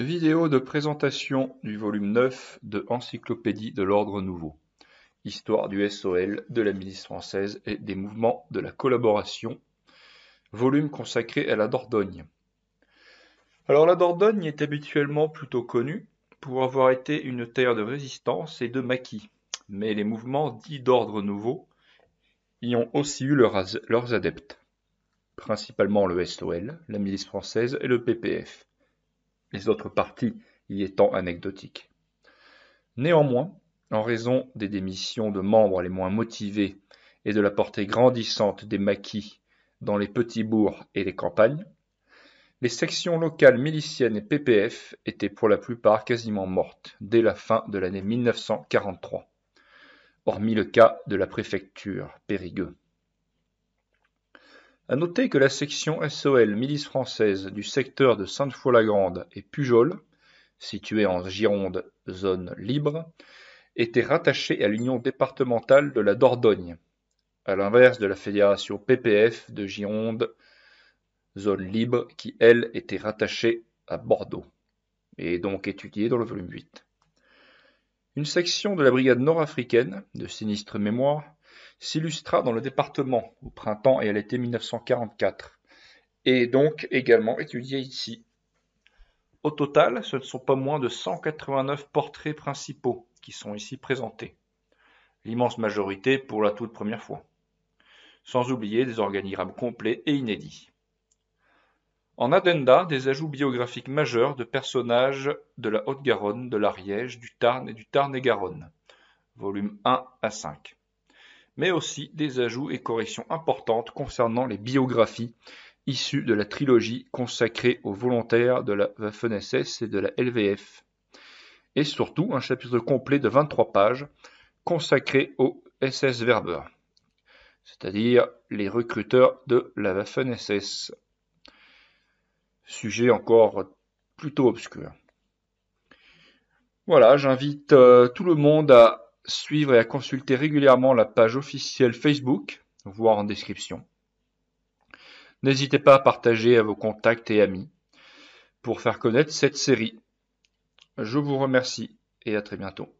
Vidéo de présentation du volume 9 de Encyclopédie de l'Ordre nouveau. Histoire du SOL, de la milice française et des mouvements de la collaboration. Volume consacré à la Dordogne. Alors la Dordogne est habituellement plutôt connue pour avoir été une terre de résistance et de maquis, mais les mouvements dits d'ordre nouveau y ont aussi eu leurs adeptes, principalement le SOL, la milice française et le PPF les autres parties y étant anecdotiques. Néanmoins, en raison des démissions de membres les moins motivés et de la portée grandissante des maquis dans les petits bourgs et les campagnes, les sections locales miliciennes et PPF étaient pour la plupart quasiment mortes dès la fin de l'année 1943, hormis le cas de la préfecture Périgueux. À noter que la section SOL Milice française du secteur de Sainte-Foy-la-Grande et Pujol, située en Gironde, zone libre, était rattachée à l'Union départementale de la Dordogne, à l'inverse de la fédération PPF de Gironde, zone libre, qui elle était rattachée à Bordeaux, et donc étudiée dans le volume 8. Une section de la brigade nord-africaine, de sinistre mémoire, s'illustra dans le département au printemps et à l'été 1944, et est donc également étudié ici. Au total, ce ne sont pas moins de 189 portraits principaux qui sont ici présentés, l'immense majorité pour la toute première fois, sans oublier des organigrammes complets et inédits. En addenda, des ajouts biographiques majeurs de personnages de la Haute-Garonne, de l'Ariège, du Tarn et du Tarn-et-Garonne, volumes 1 à 5 mais aussi des ajouts et corrections importantes concernant les biographies issues de la trilogie consacrée aux volontaires de la Waffen-SS et de la LVF. Et surtout un chapitre complet de 23 pages consacré aux SS verbeurs c'est-à-dire les recruteurs de la Waffen-SS. Sujet encore plutôt obscur. Voilà, j'invite euh, tout le monde à suivre et à consulter régulièrement la page officielle Facebook, voire en description. N'hésitez pas à partager à vos contacts et amis pour faire connaître cette série. Je vous remercie et à très bientôt.